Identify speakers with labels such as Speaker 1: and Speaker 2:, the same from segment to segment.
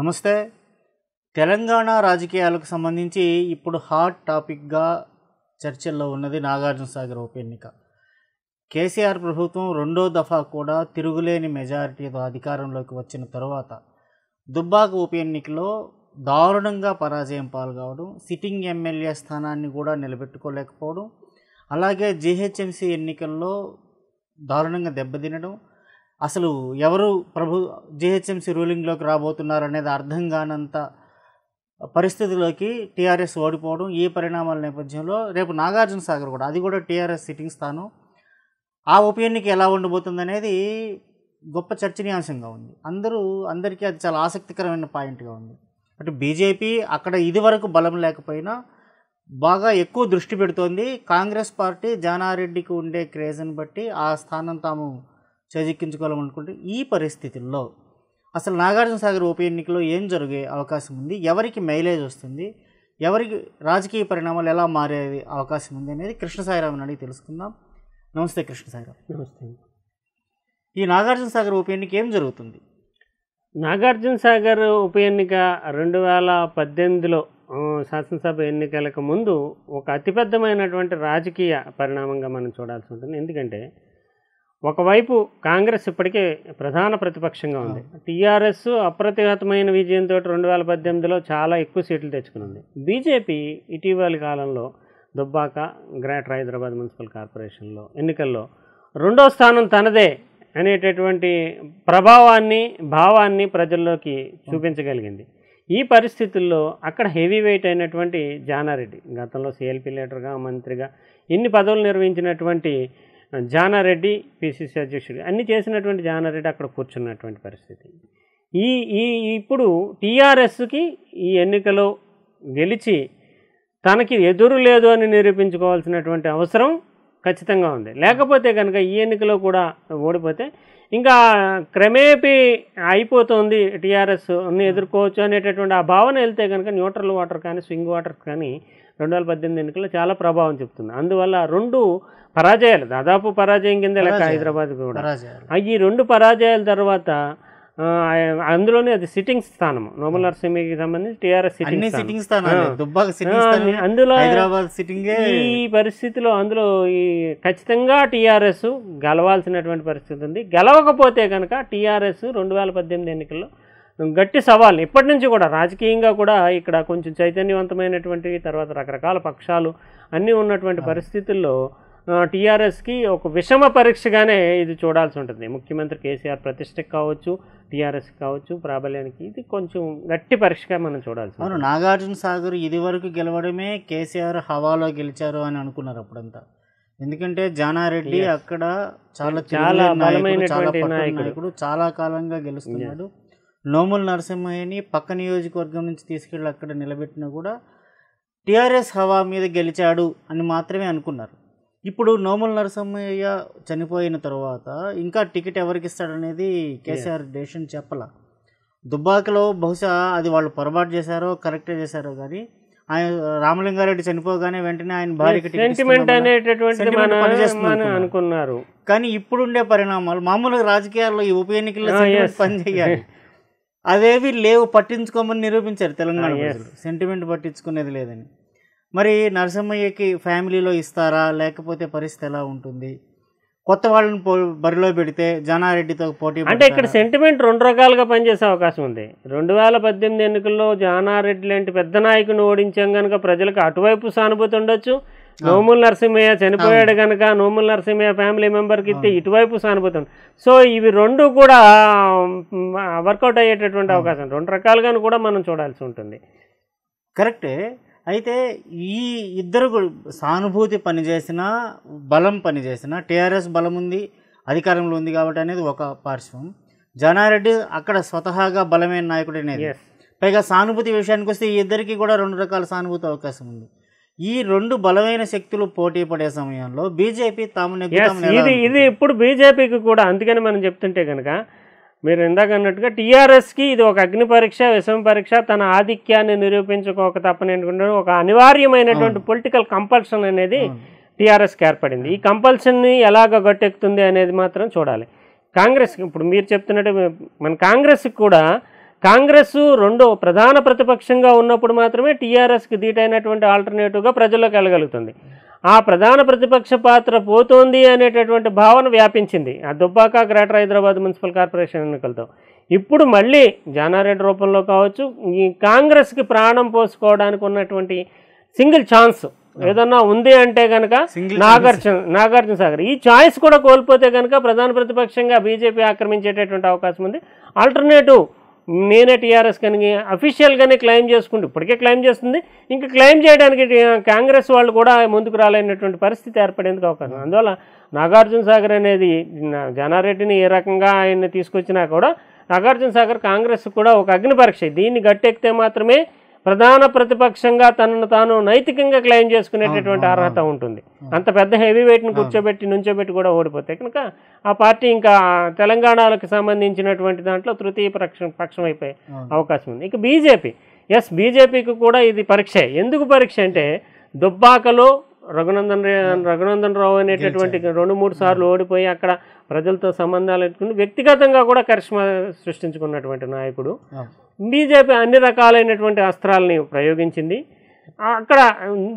Speaker 1: నమస్తే తెలంగాణ రాజకీయాలకు సంబంధించి ఇప్పుడు హాట్ టాపిక్గా చర్చల్లో ఉన్నది నాగార్జునసాగర్ ఉప ఎన్నిక కేసీఆర్ ప్రభుత్వం రెండో దఫా కూడా తిరుగులేని మెజారిటీతో అధికారంలోకి వచ్చిన తరువాత దుబ్బాక ఉప ఎన్నికలో దారుణంగా పరాజయం పాల్గొవడం సిట్టింగ్ ఎమ్మెల్యే స్థానాన్ని కూడా నిలబెట్టుకోలేకపోవడం అలాగే జీహెచ్ఎంసీ ఎన్నికల్లో దారుణంగా దెబ్బతినడం అసలు ఎవరు ప్రభు జిహెచ్ఎంసీ రూలింగ్లోకి రాబోతున్నారు అనేది అర్థం కానంత పరిస్థితుల్లోకి టీఆర్ఎస్ ఓడిపోవడం ఈ పరిణామాల నేపథ్యంలో రేపు నాగార్జున సాగర్ కూడా అది కూడా టీఆర్ఎస్ సిట్టింగ్ స్థానం ఆ ఉప ఎన్నిక ఎలా ఉండబోతుంది అనేది గొప్ప చర్చనీయాంశంగా ఉంది అందరూ అందరికీ అది చాలా ఆసక్తికరమైన పాయింట్గా ఉంది అంటే బీజేపీ అక్కడ ఇదివరకు బలం లేకపోయినా బాగా ఎక్కువ దృష్టి పెడుతోంది కాంగ్రెస్ పార్టీ జానారెడ్డికి ఉండే క్రేజ్ని బట్టి ఆ స్థానం తాము అనుకుంటే ఈ పరిస్థితుల్లో అసలు నాగార్జునసాగర్ ఉప ఎన్నికలో ఏం జరిగే అవకాశం ఉంది ఎవరికి మైలేజ్ వస్తుంది ఎవరికి రాజకీయ పరిణామాలు ఎలా మారే అవకాశం ఉంది అనేది కృష్ణసాయిరామని అడిగి తెలుసుకుందాం నమస్తే కృష్ణసాయిరామ్
Speaker 2: నమస్తే ఈ నాగార్జునసాగర్ ఉప ఎన్నిక ఏం జరుగుతుంది నాగార్జునసాగర్ ఉప ఎన్నిక రెండు వేల పద్దెనిమిదిలో శాసనసభ ఎన్నికలకు ముందు ఒక అతిపెద్దమైనటువంటి రాజకీయ పరిణామంగా మనం చూడాల్సి ఉంటుంది ఎందుకంటే ఒకవైపు కాంగ్రెస్ ఇప్పటికే ప్రధాన ప్రతిపక్షంగా ఉంది టీఆర్ఎస్ అప్రతిహతమైన విజయంతో రెండు వేల పద్దెనిమిదిలో చాలా ఎక్కువ సీట్లు తెచ్చుకుంది బీజేపీ ఇటీవలి కాలంలో దుబ్బాక గ్రేటర్ హైదరాబాద్ మున్సిపల్ కార్పొరేషన్లో ఎన్నికల్లో రెండో స్థానం తనదే అనేటటువంటి ప్రభావాన్ని భావాన్ని ప్రజల్లోకి చూపించగలిగింది ఈ పరిస్థితుల్లో అక్కడ హెవీ వెయిట్ అయినటువంటి జానారెడ్డి గతంలో సిఎల్పి లీడర్గా మంత్రిగా ఇన్ని పదవులు నిర్వహించినటువంటి జానారెడ్డి పిసిసి అధ్యక్షుడు అన్ని చేసినటువంటి జానారెడ్డి అక్కడ కూర్చున్నటువంటి పరిస్థితి ఈ ఈ ఇప్పుడు టీఆర్ఎస్కి ఈ ఎన్నికలో గెలిచి తనకి ఎదురు లేదు అని నిరూపించుకోవాల్సినటువంటి అవసరం ఖచ్చితంగా ఉంది లేకపోతే కనుక ఈ ఎన్నికలో కూడా ఓడిపోతే ఇంకా క్రమేపీ అయిపోతుంది టీఆర్ఎస్ ఎదుర్కోవచ్చు అనేటటువంటి ఆ భావన వెళ్తే కనుక న్యూట్రల్ వాటర్ కానీ స్వింగ్ వాటర్ కానీ రెండు వేల పద్దెనిమిది ఎన్నికల్లో చాలా ప్రభావం చెప్తుంది అందువల్ల రెండు పరాజయాలు దాదాపు పరాజయం కింద లెక్క హైదరాబాద్ కూడా ఈ రెండు పరాజయాల తర్వాత అందులోనే అది సిట్టింగ్ స్థానము నోమల్ నరసింహకి సంబంధించి టీఆర్ఎస్ సిట్టింగ్ స్థానం అందులో హైదరాబాద్ సిట్టింగ్ ఈ పరిస్థితిలో అందులో ఈ ఖచ్చితంగా టీఆర్ఎస్ గెలవాల్సినటువంటి పరిస్థితి ఉంది గెలవకపోతే కనుక టీఆర్ఎస్ రెండు వేల పద్దెనిమిది ఎన్నికల్లో గట్టి సవాల్ని ఇప్పటి నుంచి కూడా రాజకీయంగా కూడా ఇక్కడ కొంచెం చైతన్యవంతమైనటువంటి తర్వాత రకరకాల పక్షాలు అన్నీ ఉన్నటువంటి పరిస్థితుల్లో టీఆర్ఎస్కి ఒక విషమ పరీక్షగానే ఇది చూడాల్సి ఉంటుంది ముఖ్యమంత్రి కేసీఆర్ ప్రతిష్టకి కావచ్చు టీఆర్ఎస్ కావచ్చు ప్రాబల్యానికి ఇది కొంచెం గట్టి పరీక్షగా మనం చూడాల్సి
Speaker 1: అవును నాగార్జున సాగర్ ఇది వరకు గెలవడమే కేసీఆర్ హవాలో గెలిచారు అని అనుకున్నారు అప్పుడంతా ఎందుకంటే జానారెడ్డి అక్కడ చాలా చాలా బలమైనటువంటి నాయకుడు చాలా కాలంగా గెలుస్తున్నాడు నోముల నరసింహయ్యని పక్క నియోజకవర్గం నుంచి తీసుకెళ్ళి అక్కడ నిలబెట్టినా కూడా టీఆర్ఎస్ హవా మీద గెలిచాడు అని మాత్రమే అనుకున్నారు ఇప్పుడు నోముల నరసింహయ్య చనిపోయిన తర్వాత ఇంకా టికెట్ ఎవరికి ఇస్తాడనేది కేసీఆర్ డెసిషన్ చెప్పాల దుబ్బాకలో బహుశా అది వాళ్ళు పొరపాటు చేశారో కరెక్టే చేశారో కానీ ఆయన రామలింగారెడ్డి చనిపోగానే వెంటనే ఆయన భార్యకి అనుకున్నారు కానీ ఇప్పుడుండే పరిణామాలు మామూలుగా రాజకీయాల్లో ఈ ఉప ఎన్నికల్లో ah, పనిచేయాలి అవేవి లేవు పట్టించుకోమని నిరూపించారు తెలంగాణ సెంటిమెంట్ పట్టించుకునేది లేదని మరి నరసింహయ్యకి ఫ్యామిలీలో ఇస్తారా లేకపోతే పరిస్థితి ఎలా ఉంటుంది కొత్త వాళ్ళని బరిలో పెడితే జానారెడ్డితో పోటీ అంటే ఇక్కడ
Speaker 2: సెంటిమెంట్ రెండు రకాలుగా పనిచేసే అవకాశం ఉంది రెండు వేల పద్దెనిమిది ఎన్నికల్లో జానారెడ్డి లాంటి పెద్ద నాయకుని ఓడించాం కనుక ప్రజలకు అటువైపు సానుభూతి ఉండొచ్చు నోముల నరసింహయ్య చనిపోయాడు కనుక నోముల నరసింహయ్య ఫ్యామిలీ మెంబర్కి ఇస్తే ఇటువైపు సానుభూతం సో ఇవి రెండు కూడా వర్కౌట్ అయ్యేటటువంటి అవకాశం రెండు రకాలుగాను కూడా మనం చూడాల్సి ఉంటుంది కరెక్టే అయితే ఈ
Speaker 1: ఇద్దరు సానుభూతి పనిచేసిన బలం పనిచేసిన టీఆర్ఎస్ బలం ఉంది అధికారంలో ఉంది కాబట్టి అనేది ఒక పార్శ్వం జనారెడ్డి అక్కడ స్వతహాగా బలమైన నాయకుడు అనేది పైగా సానుభూతి విషయానికి వస్తే ఈ ఇద్దరికి కూడా రెండు రకాల సానుభూతి అవకాశం ఉంది
Speaker 2: ఈ రెండు బలమైన శక్తులు పోటీ పడే సమయంలో బీజేపీ తాము ఇది ఇది ఇప్పుడు బీజేపీకి కూడా అందుకని మనం చెప్తుంటే కనుక మీరు ఇందాక అన్నట్టుగా టీఆర్ఎస్కి ఇది ఒక అగ్ని పరీక్ష విషమ పరీక్ష తన ఆధిక్యాన్ని నిరూపించుకోక తప్పనేటువంటి ఒక అనివార్యమైనటువంటి పొలిటికల్ కంపల్షన్ అనేది టీఆర్ఎస్కి ఏర్పడింది ఈ కంపల్షన్ని ఎలాగ గట్టెక్కుతుంది అనేది మాత్రం చూడాలి కాంగ్రెస్కి ఇప్పుడు మీరు చెప్తున్నట్టు మన కాంగ్రెస్కి కూడా కాంగ్రెస్ రెండో ప్రధాన ప్రతిపక్షంగా ఉన్నప్పుడు మాత్రమే టీఆర్ఎస్కి దీటైనటువంటి ఆల్టర్నేటివ్గా ప్రజల్లోకి వెళ్ళగలుగుతుంది ఆ ప్రధాన ప్రతిపక్ష పాత్ర పోతోంది అనేటటువంటి భావన వ్యాపించింది ఆ Dubbaka greater Hyderabad municipal corporation ఎన్నికలతో ఇప్పుడు మళ్ళీ జానారెడ్డి రూపంలో కావచ్చు ఈ కాంగ్రెస్కి ప్రాణం పోసుకోవడానికి ఉన్నటువంటి సింగిల్ ఛాన్స్ ఏదన్నా ఉంది అంటే కనుక నాగార్జున నాగార్జున సాగర్ ఈ చాయిస్ కూడా కోల్పోతే కనుక ప్రధాన ప్రతిపక్షంగా బీజేపీ ఆక్రమించేటటువంటి అవకాశం ఉంది ఆల్టర్నేటివ్ నేనే టీఆర్ఎస్ కానీ అఫీషియల్గానే క్లెయిమ్ చేసుకుంటూ ఇప్పటికే క్లెయిమ్ చేస్తుంది ఇంకా క్లెయిమ్ చేయడానికి కాంగ్రెస్ వాళ్ళు కూడా ముందుకు రాలేనటువంటి పరిస్థితి ఏర్పడేందుకు అవకాశం అందువల్ల నాగార్జున సాగర్ అనేది జనారెడ్డిని ఏ రకంగా ఆయన తీసుకొచ్చినా కూడా నాగార్జున సాగర్ కాంగ్రెస్ కూడా ఒక అగ్ని పరీక్ష దీన్ని గట్టెక్కితే మాత్రమే ప్రధాన ప్రతిపక్షంగా తనను తాను నైతికంగా క్లెయిమ్ చేసుకునేటటువంటి అర్హత ఉంటుంది అంత పెద్ద హెవీ వెయిట్ని కూర్చోబెట్టి నుంచోబెట్టి కూడా ఓడిపోతే కనుక ఆ పార్టీ ఇంకా తెలంగాణకు సంబంధించినటువంటి దాంట్లో తృతీయ పక్షం పక్షం అయిపోయే అవకాశం ఉంది ఇక బీజేపీ ఎస్ బీజేపీకి కూడా ఇది పరీక్ష ఎందుకు పరీక్ష అంటే దుబ్బాకలో రఘునందన్ రఘునందన్ రావు అనేటటువంటి రెండు మూడు సార్లు ఓడిపోయి అక్కడ ప్రజలతో సంబంధాలు పెట్టుకుని వ్యక్తిగతంగా కూడా కరిష్మా సృష్టించుకున్నటువంటి నాయకుడు బీజేపీ అన్ని రకాలైనటువంటి అస్త్రాలని ప్రయోగించింది అక్కడ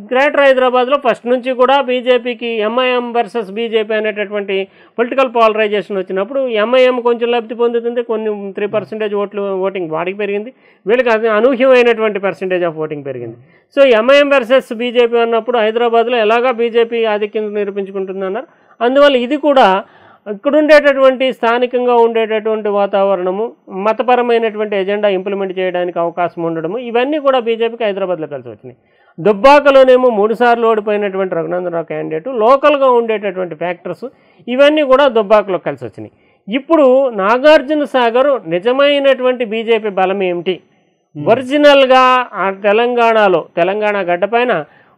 Speaker 2: గ్రేటర్ హైదరాబాద్లో ఫస్ట్ నుంచి కూడా బీజేపీకి ఎంఐఎం వర్సెస్ బీజేపీ అనేటటువంటి పొలిటికల్ పాలరైజేషన్ వచ్చినప్పుడు ఎంఐఎం కొంచెం లబ్ధి పొందుతుంది కొన్ని త్రీ పర్సెంటేజ్ ఓట్లు ఓటింగ్ వాడికి పెరిగింది వీళ్ళకి అది అనూహ్యమైనటువంటి పర్సెంటేజ్ ఆఫ్ ఓటింగ్ పెరిగింది సో ఎంఐఎం వర్సెస్ బీజేపీ అన్నప్పుడు హైదరాబాద్లో ఎలాగా బీజేపీ ఆధిక్యం నిరూపించుకుంటుంది అన్నారు అందువల్ల ఇది కూడా ఇక్కడ ఉండేటటువంటి స్థానికంగా ఉండేటటువంటి వాతావరణము మతపరమైనటువంటి ఎజెండా ఇంప్లిమెంట్ చేయడానికి అవకాశం ఉండడము ఇవన్నీ కూడా బీజేపీకి హైదరాబాద్లో కలిసి వచ్చినాయి దుబ్బాకలోనేమో మూడుసార్లు ఓడిపోయినటువంటి రఘునందనరావు క్యాండిడేటు లోకల్గా ఉండేటటువంటి ఫ్యాక్టర్స్ ఇవన్నీ కూడా దుబ్బాకలో కలిసి వచ్చినాయి ఇప్పుడు నాగార్జున సాగర్ నిజమైనటువంటి బీజేపీ బలం ఏమిటి ఒరిజినల్గా ఆ తెలంగాణలో తెలంగాణ గడ్డపైన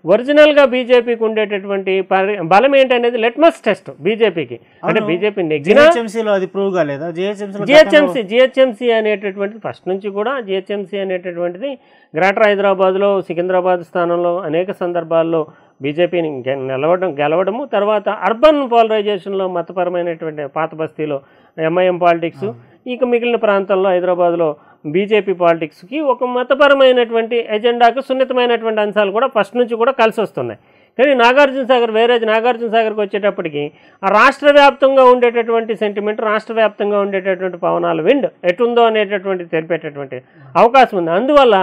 Speaker 2: ఒరిజినల్గా బీజేపీకి ఉండేటటువంటి బలం ఏంటనేది లెట్మస్ టెస్ట్ బీజేపీకి అంటే బీజేపీ అది
Speaker 1: జిహెచ్ఎంసీ
Speaker 2: జిహెచ్ఎంసీ అనేటటువంటిది ఫస్ట్ నుంచి కూడా జిహెచ్ఎంసీ అనేటటువంటిది గ్రేటర్ హైదరాబాద్లో సికింద్రాబాద్ స్థానంలో అనేక సందర్భాల్లో బీజేపీని నిలవడం గెలవడము తర్వాత అర్బన్ పోలరైజేషన్లో మతపరమైనటువంటి పాత బస్తీలో ఎంఐఎం పాలిటిక్స్ ఇక మిగిలిన ప్రాంతాల్లో హైదరాబాద్లో బీజేపీ పాలిటిక్స్కి ఒక మతపరమైనటువంటి ఎజెండాకు సున్నితమైనటువంటి అంశాలు కూడా ఫస్ట్ నుంచి కూడా కలిసి వస్తున్నాయి కానీ నాగార్జున సాగర్ వేరే నాగార్జున సాగర్కి వచ్చేటప్పటికి ఆ రాష్ట్ర వ్యాప్తంగా ఉండేటటువంటి సెంటిమెంట్ రాష్ట్ర వ్యాప్తంగా ఉండేటటువంటి పవనాలు విండ్ ఎటుందో అనేటటువంటి తెలిపేటటువంటి అవకాశం ఉంది అందువల్ల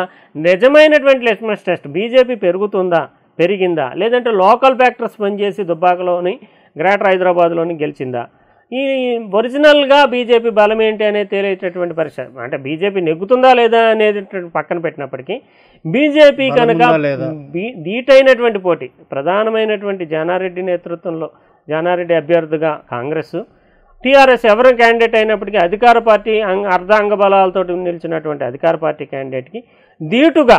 Speaker 2: నిజమైనటువంటి లెస్మస్ టెస్ట్ బీజేపీ పెరుగుతుందా పెరిగిందా లేదంటే లోకల్ ఫ్యాక్టర్స్ పనిచేసి దుబ్బాకలోని గ్రేటర్ హైదరాబాద్లోని గెలిచిందా ఈ ఒరిజినల్గా బీజేపీ బలం ఏంటి అనేది తేలేటటువంటి పరిస్థితి అంటే బీజేపీ నెగ్గుతుందా లేదా అనేది పక్కన పెట్టినప్పటికీ బీజేపీ కనుక దీటైనటువంటి పోటీ ప్రధానమైనటువంటి జానారెడ్డి నేతృత్వంలో జానారెడ్డి అభ్యర్థిగా కాంగ్రెస్ టీఆర్ఎస్ ఎవరు క్యాండిడేట్ అయినప్పటికీ అధికార పార్టీ అర్ధాంగ బలాలతో నిలిచినటువంటి అధికార పార్టీ క్యాండిడేట్కి దీటుగా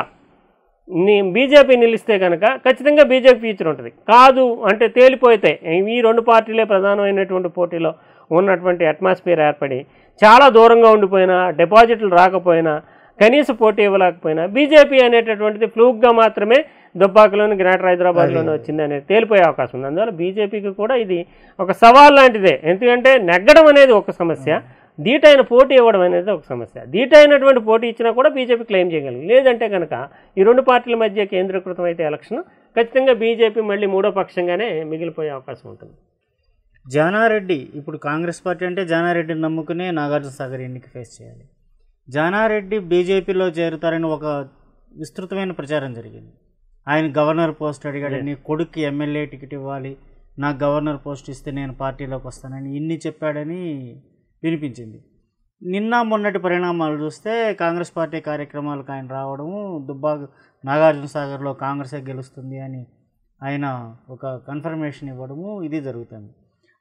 Speaker 2: నీ బీజేపీ నిలిస్తే కనుక ఖచ్చితంగా బీజేపీ ఫ్యూచర్ ఉంటుంది కాదు అంటే తేలిపోతే ఈ రెండు పార్టీలే ప్రధానమైనటువంటి పోటీలో ఉన్నటువంటి అట్మాస్ఫియర్ ఏర్పడి చాలా దూరంగా ఉండిపోయినా డిపాజిట్లు రాకపోయినా కనీస పోటీ ఇవ్వలేకపోయినా బీజేపీ అనేటటువంటిది ఫ్లూక్గా మాత్రమే దుబ్బాకలోని గ్రేటర్ హైదరాబాద్లోనే వచ్చింది అనేది తేలిపోయే అవకాశం ఉంది అందువల్ల బీజేపీకి కూడా ఇది ఒక సవాల్ లాంటిదే ఎందుకంటే నెగ్గడం అనేది ఒక సమస్య ధీటైన పోటీ ఇవ్వడం అనేది ఒక సమస్య ధీటైనటువంటి పోటీ ఇచ్చినా కూడా బీజేపీ క్లెయిమ్ చేయగలిగింది లేదంటే కనుక ఈ రెండు పార్టీల మధ్య కేంద్రీకృతం అయితే ఎలక్షన్ ఖచ్చితంగా బీజేపీ మళ్ళీ మూడో పక్షంగానే మిగిలిపోయే అవకాశం ఉంటుంది
Speaker 1: జానారెడ్డి ఇప్పుడు కాంగ్రెస్ పార్టీ అంటే జానారెడ్డిని నమ్ముకునే నాగార్జునసాగర్ ఎన్నిక ఫేస్ చేయాలి జానారెడ్డి బీజేపీలో చేరుతారని ఒక విస్తృతమైన ప్రచారం జరిగింది ఆయన గవర్నర్ పోస్ట్ అడిగాడు నీ కొడుక్కి ఎమ్మెల్యే టికెట్ ఇవ్వాలి నాకు గవర్నర్ పోస్ట్ ఇస్తే నేను పార్టీలోకి వస్తానని ఇన్ని చెప్పాడని వినిపించింది నిన్న మొన్నటి పరిణామాలు చూస్తే కాంగ్రెస్ పార్టీ కార్యక్రమాలకు ఆయన రావడము దుబ్బా నాగార్జున సాగర్లో కాంగ్రెసే గెలుస్తుంది అని ఆయన ఒక కన్ఫర్మేషన్ ఇవ్వడము ఇది జరుగుతుంది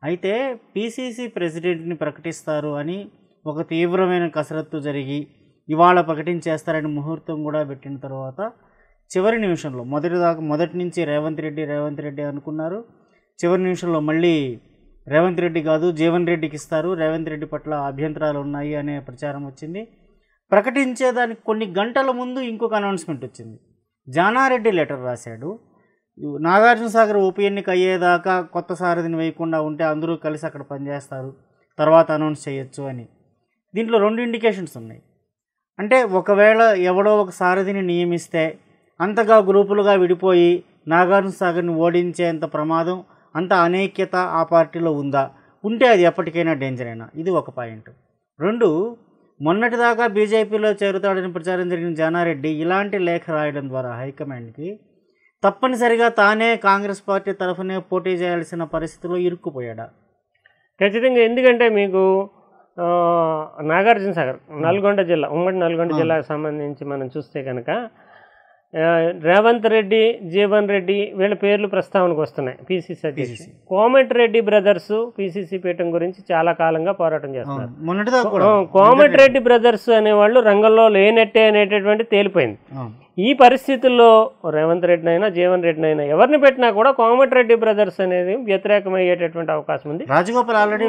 Speaker 1: అయితే పీసీసీ ప్రెసిడెంట్ని ప్రకటిస్తారు అని ఒక తీవ్రమైన కసరత్తు జరిగి ఇవాళ ప్రకటించేస్తారని ముహూర్తం కూడా పెట్టిన తర్వాత చివరి నిమిషంలో మొదటిదాకా మొదటి నుంచి రేవంత్ రెడ్డి రేవంత్ రెడ్డి అనుకున్నారు చివరి నిమిషంలో మళ్ళీ రేవంత్ రెడ్డి కాదు జీవన్ రెడ్డికి ఇస్తారు రేవంత్ రెడ్డి పట్ల అభ్యంతరాలు ఉన్నాయి అనే ప్రచారం వచ్చింది ప్రకటించేదానికి కొన్ని గంటల ముందు ఇంకొక అనౌన్స్మెంట్ వచ్చింది జానారెడ్డి లెటర్ రాశాడు నాగార్జునసాగర్ ఉప ఎన్నిక అయ్యేదాకా కొత్త సారథిని వేయకుండా ఉంటే అందరూ కలిసి అక్కడ పనిచేస్తారు తర్వాత అనౌన్స్ చేయొచ్చు అని దీంట్లో రెండు ఇండికేషన్స్ ఉన్నాయి అంటే ఒకవేళ ఎవడో ఒక సారథిని నియమిస్తే అంతగా గ్రూపులుగా విడిపోయి నాగార్జునసాగర్ని ఓడించేంత ప్రమాదం అంత అనేక్యత ఆ పార్టీలో ఉందా ఉంటే అది ఎప్పటికైనా డేంజర్ అయినా ఇది ఒక పాయింట్ రెండు మొన్నటిదాకా బీజేపీలో చేరుతాడని ప్రచారం జరిగిన జానారెడ్డి ఇలాంటి లేఖ రాయడం ద్వారా హైకమాండ్కి తప్పనిసరిగా
Speaker 2: తానే కాంగ్రెస్ పార్టీ తరఫునే పోటీ చేయాల్సిన పరిస్థితిలో ఇరుక్కుపోయాడా ఖచ్చితంగా ఎందుకంటే మీకు నాగార్జునసాగర్ నల్గొండ జిల్లా ఉమ్మడి నల్గొండ జిల్లాకు సంబంధించి మనం చూస్తే కనుక రేవంత్ రెడ్డి జీవన్ రెడ్డి వీళ్ళ పేర్లు ప్రస్తావనకు వస్తున్నాయి పిసిసి అధ్యక్షుడు కోమటి రెడ్డి బ్రదర్స్ పిసిసి పీఠం గురించి చాలా కాలంగా పోరాటం చేస్తున్నారు కోమటి రెడ్డి బ్రదర్స్ అనేవాళ్ళు రంగంలో లేనట్టే అనేటటువంటి తేలిపోయింది ఈ పరిస్థితుల్లో రేవంత్ అయినా జీవన్ అయినా ఎవరిని పెట్టినా కూడా కోమటి రెడ్డి బ్రదర్స్ అనేది వ్యతిరేకమయ్యేటటువంటి అవకాశం ఉంది రాజగోపాల్ ఆల్రెడీ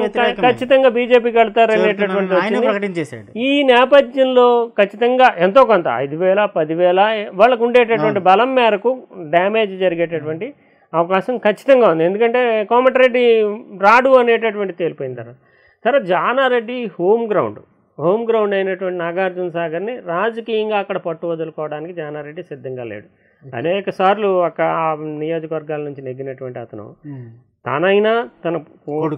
Speaker 2: ఖచ్చితంగా బీజేపీకి అనేటటువంటి ఈ నేపథ్యంలో ఖచ్చితంగా ఎంతో కొంత ఐదు వేల పదివేల వాళ్ళకు ఉండేటటువంటి బలం మేరకు డ్యామేజ్ జరిగేటటువంటి అవకాశం ఖచ్చితంగా ఉంది ఎందుకంటే కోమటిరెడ్డి రాడు అనేటటువంటి తేలిపోయిన తర్వాత తర్వాత Janareddy home ground home ground అయినటువంటి నాగార్జున సాగర్ని రాజకీయంగా అక్కడ పట్టు వదులుకోవడానికి జానారెడ్డి సిద్ధంగా లేడు అనేక సార్లు ఒక నియోజకవర్గాల నుంచి నెగ్గినటువంటి అతను తానైనా తన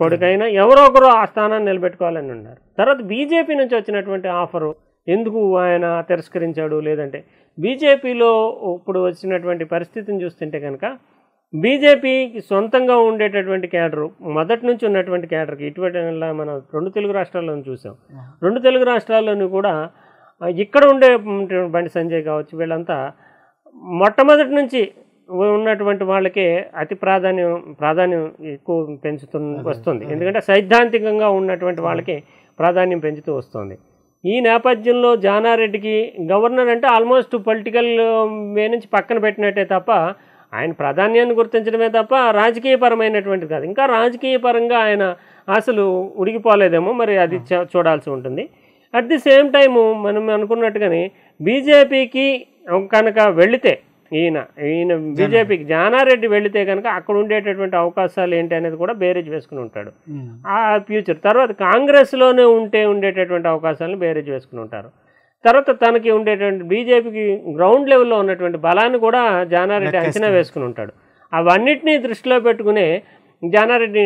Speaker 2: కొడుకైనా ఎవరో ఒకరు ఆ స్థానాన్ని నిలబెట్టుకోవాలని ఉన్నారు తర్వాత బీజేపీ నుంచి వచ్చినటువంటి ఆఫరు ఎందుకు ఆయన తిరస్కరించాడు లేదంటే బీజేపీలో ఇప్పుడు వచ్చినటువంటి పరిస్థితిని చూస్తుంటే కనుక బీజేపీకి సొంతంగా ఉండేటటువంటి క్యాడరు మొదటి నుంచి ఉన్నటువంటి క్యాడర్కి ఇటువంటి మనం రెండు తెలుగు రాష్ట్రాల్లోనూ చూసాం రెండు తెలుగు రాష్ట్రాల్లోనూ కూడా ఇక్కడ ఉండే బండి సంజయ్ కావచ్చు వీళ్ళంతా మొట్టమొదటి నుంచి ఉన్నటువంటి వాళ్ళకే అతి ప్రాధాన్యం ప్రాధాన్యం ఎక్కువ పెంచుతూ వస్తుంది ఎందుకంటే సైద్ధాంతికంగా ఉన్నటువంటి వాళ్ళకి ప్రాధాన్యం పెంచుతూ వస్తుంది ఈ నేపథ్యంలో జానారెడ్డికి గవర్నర్ అంటే ఆల్మోస్ట్ పొలిటికల్ మే నుంచి పక్కన పెట్టినట్టే తప్ప ఆయన ప్రాధాన్యాన్ని గుర్తించడమే తప్ప రాజకీయపరమైనటువంటిది కాదు ఇంకా రాజకీయపరంగా ఆయన అసలు ఉడికిపోలేదేమో మరి అది చూడాల్సి ఉంటుంది అట్ ది సేమ్ టైము మనం అనుకున్నట్టుగాని బీజేపీకి కనుక వెళితే ఈయన ఈయన బీజేపీకి జానారెడ్డి వెళితే కనుక అక్కడ ఉండేటటువంటి అవకాశాలు ఏంటి అనేది కూడా బేరేజ్ వేసుకుని ఉంటాడు ఆ ఫ్యూచర్ తర్వాత కాంగ్రెస్లోనే ఉంటే ఉండేటటువంటి అవకాశాలను బేరేజ్ వేసుకుని ఉంటారు తర్వాత తనకి ఉండేటువంటి బీజేపీకి గ్రౌండ్ లెవెల్లో ఉన్నటువంటి బలాన్ని కూడా జానారెడ్డి అంచనా వేసుకుని ఉంటాడు అవన్నిటినీ దృష్టిలో పెట్టుకునే జానారెడ్డి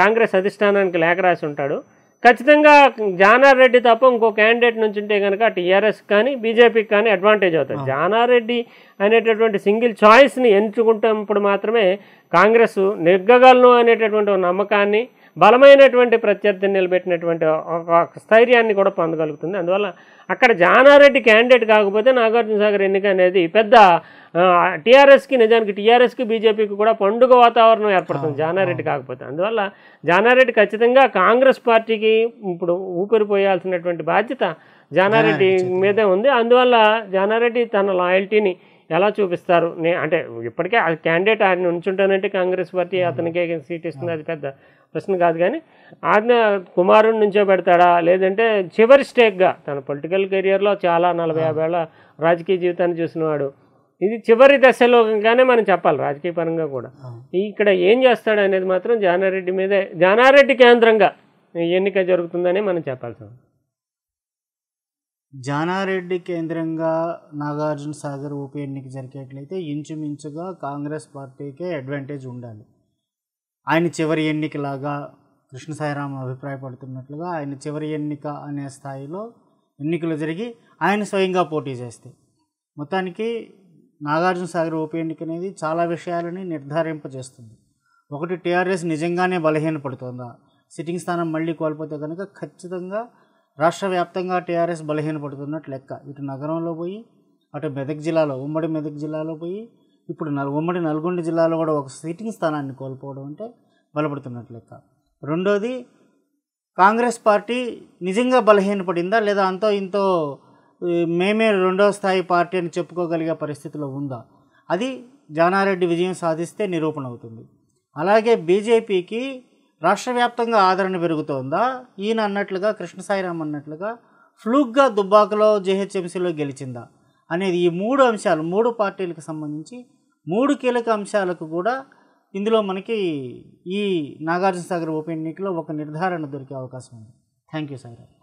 Speaker 2: కాంగ్రెస్ అధిష్టానానికి లేఖ రాసి ఉంటాడు ఖచ్చితంగా జానారెడ్డి తప్ప ఇంకో క్యాండిడేట్ నుంచి ఉంటే కనుక టీఆర్ఎస్ కానీ బీజేపీకి కానీ అడ్వాంటేజ్ అవుతుంది జానారెడ్డి అనేటటువంటి సింగిల్ చాయిస్ని ఎంచుకుంటున్నప్పుడు మాత్రమే కాంగ్రెస్ నెగ్గగలను అనేటటువంటి నమ్మకాన్ని బలమైనటువంటి ప్రత్యర్థిని నిలబెట్టినటువంటి ఒక స్థైర్యాన్ని కూడా పొందగలుగుతుంది అందువల్ల అక్కడ జానారెడ్డి క్యాండిడేట్ కాకపోతే నాగార్జునసాగర్ ఎన్నిక అనేది పెద్ద టీఆర్ఎస్కి నిజానికి టీఆర్ఎస్కి బీజేపీకి కూడా పండుగ వాతావరణం ఏర్పడుతుంది జానారెడ్డి కాకపోతే అందువల్ల జానారెడ్డి ఖచ్చితంగా కాంగ్రెస్ పార్టీకి ఇప్పుడు ఊపిరిపోయాల్సినటువంటి బాధ్యత జానారెడ్డి మీదే ఉంది అందువల్ల జానారెడ్డి తన లాయల్టీని ఎలా చూపిస్తారు అంటే ఇప్పటికే క్యాండిడేట్ ఆయన ఉంచుంటానంటే కాంగ్రెస్ పార్టీ అతనికే సీట్ ఇస్తుంది అది పెద్ద ప్రశ్న కాదు కానీ ఆజ్ఞ కుమారుడి నుంచో పెడతాడా లేదంటే చివరి స్టేక్గా తన పొలిటికల్ కెరియర్లో చాలా నలభై యాభై ఏళ్ళ రాజకీయ జీవితాన్ని చూసినవాడు ఇది చివరి కానీ మనం చెప్పాలి రాజకీయ పరంగా కూడా ఇక్కడ ఏం చేస్తాడు అనేది మాత్రం జానారెడ్డి మీదే జానారెడ్డి కేంద్రంగా ఎన్నిక జరుగుతుందని మనం చెప్పాల్సి
Speaker 1: జానారెడ్డి కేంద్రంగా నాగార్జున సాగర్ ఉప ఎన్నిక జరిగేట్లయితే ఇంచుమించుగా కాంగ్రెస్ పార్టీకే అడ్వాంటేజ్ ఉండాలి ఆయన చివరి ఎన్నికలాగా కృష్ణ సాయిరామ అభిప్రాయపడుతున్నట్లుగా ఆయన చివరి ఎన్నిక అనే స్థాయిలో ఎన్నికలు జరిగి ఆయన స్వయంగా పోటీ చేస్తే మొత్తానికి నాగార్జున సాగర్ ఉప ఎన్నిక అనేది చాలా విషయాలని నిర్ధారింపజేస్తుంది ఒకటి టీఆర్ఎస్ నిజంగానే బలహీనపడుతుందా సిట్టింగ్ స్థానం మళ్ళీ కోల్పోతే కనుక ఖచ్చితంగా రాష్ట్ర వ్యాప్తంగా టీఆర్ఎస్ బలహీనపడుతున్నట్లు లెక్క ఇటు నగరంలో పోయి అటు మెదక్ జిల్లాలో ఉమ్మడి మెదక్ జిల్లాలో పోయి ఇప్పుడు నల్ ఉమ్మడి నల్గొండ జిల్లాలో కూడా ఒక సీటింగ్ స్థానాన్ని కోల్పోవడం అంటే బలపడుతున్నట్లు లెక్క రెండోది కాంగ్రెస్ పార్టీ నిజంగా బలహీనపడిందా లేదా అంతో ఇంతో మేమే రెండో స్థాయి పార్టీ అని చెప్పుకోగలిగే పరిస్థితిలో ఉందా అది జానారెడ్డి విజయం సాధిస్తే నిరూపణ అవుతుంది అలాగే బీజేపీకి రాష్ట్ర వ్యాప్తంగా ఆదరణ పెరుగుతోందా ఈయన అన్నట్లుగా కృష్ణసాయిరామ్ అన్నట్లుగా ఫ్లూక్గా దుబ్బాకలో జేహెచ్ఎంసీలో గెలిచిందా అనేది ఈ మూడు అంశాలు మూడు పార్టీలకు సంబంధించి మూడు కీలక అంశాలకు కూడా ఇందులో మనకి ఈ నాగార్జునసాగర్ ఉప ఎన్నికలో ఒక నిర్ధారణ దొరికే అవకాశం ఉంది థ్యాంక్ యూ సాయిరాజ్